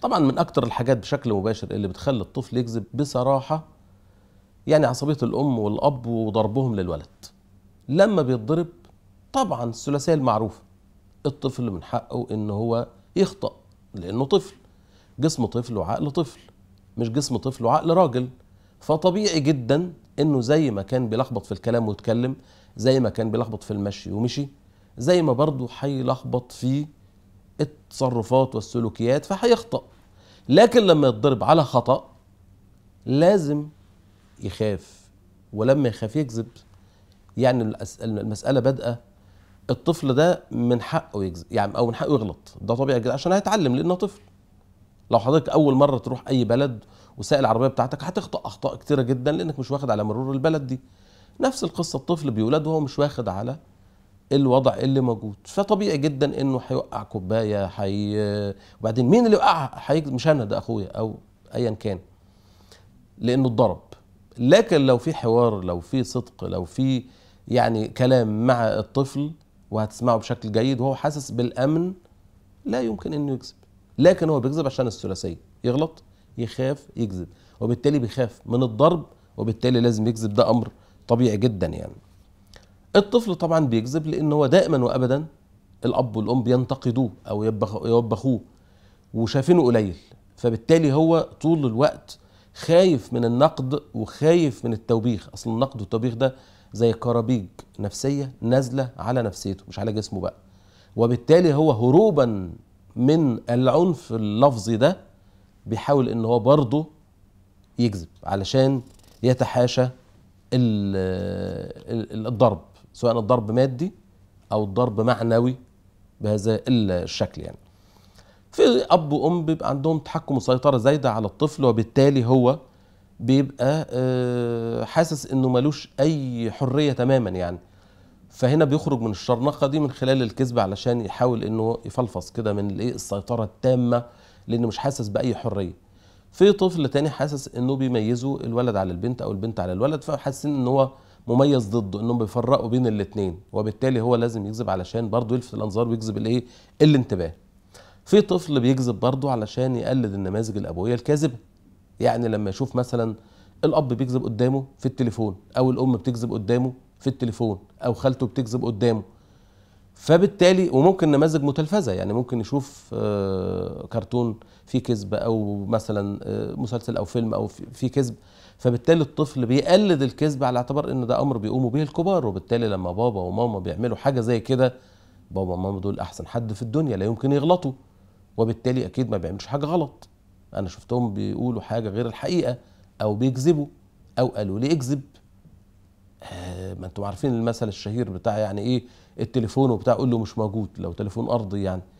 طبعا من اكتر الحاجات بشكل مباشر اللي بتخلي الطفل يكذب بصراحه يعني عصبيه الام والاب وضربهم للولد لما بيتضرب طبعا الثلاثيه المعروفه الطفل من حقه ان هو يخطأ لانه طفل جسم طفل وعقل طفل مش جسم طفل وعقل راجل فطبيعي جدا انه زي ما كان بيلخبط في الكلام ويتكلم زي ما كان بيلخبط في المشي ومشي زي ما برضه هيلخبط في التصرفات والسلوكيات فهيخطأ لكن لما يتضرب على خطأ لازم يخاف ولما يخاف يكذب يعني المسألة بادئة الطفل ده من حقه يكذب يعني او من حقه يغلط ده طبيعي جدا عشان هيتعلم لانه طفل لو حضرتك اول مره تروح اي بلد وسائل العربيه بتاعتك هتخطا اخطاء كتيره جدا لانك مش واخد على مرور البلد دي نفس القصه الطفل بيولد وهو مش واخد على الوضع اللي موجود فطبيعي جدا انه هيوقع كوبايه حي... وبعدين مين اللي وقعها حي... مش انا ده اخويا او ايا كان لانه اتضرب لكن لو في حوار لو في صدق لو في يعني كلام مع الطفل وهتسمعه بشكل جيد وهو حاسس بالامن لا يمكن انه يكذب لكن هو بيكذب عشان الثلاثيه يغلط يخاف يكذب وبالتالي بيخاف من الضرب وبالتالي لازم يكذب ده امر طبيعي جدا يعني الطفل طبعا بيكذب لان هو دائما وابدا الاب والام بينتقدوه او يوبخوه وشايفينه قليل فبالتالي هو طول الوقت خايف من النقد وخايف من التوبيخ اصل النقد والتوبيخ ده زي كرابيج نفسيه نازله على نفسيته مش على جسمه بقى وبالتالي هو هروبا من العنف اللفظي ده بيحاول ان هو برضه يكذب علشان يتحاشى الضرب سواء الضرب مادي او الضرب معنوي بهذا الشكل يعني في اب وام بيبقى عندهم تحكم وسيطره زايده على الطفل وبالتالي هو بيبقى آه، حاسس انه ملوش اي حريه تماما يعني فهنا بيخرج من الشرنقه دي من خلال الكذب علشان يحاول انه يفلفص كده من الايه السيطره التامه لانه مش حاسس باي حريه في طفل تاني حاسس انه بيميزه الولد على البنت او البنت على الولد فحاسين ان هو مميز ضده انهم بيفرقوا بين الاثنين وبالتالي هو لازم يكذب علشان برضه يلفت الانظار ويجذب الايه الانتباه في طفل بيكذب برضه علشان يقلد النماذج الابويه الكاذبه يعني لما يشوف مثلا الاب بيكذب قدامه في التليفون او الام بتكذب قدامه في التليفون او خالته بتكذب قدامه فبالتالي وممكن نماذج متلفزه يعني ممكن يشوف آه، كرتون فيه كذب او مثلا آه، مسلسل او فيلم او فيه كذب فبالتالي الطفل بيقلد الكذب على اعتبار ان ده امر بيقوموا به الكبار وبالتالي لما بابا وماما بيعملوا حاجه زي كده بابا وماما دول احسن حد في الدنيا لا يمكن يغلطوا وبالتالي اكيد ما بيعملوش حاجه غلط انا شفتهم بيقولوا حاجه غير الحقيقه او بيكذبوا او قالوا لي اكذب آه ما انتم عارفين المثل الشهير بتاع يعني ايه التليفون وبتاع قول له مش موجود لو تليفون ارضي يعني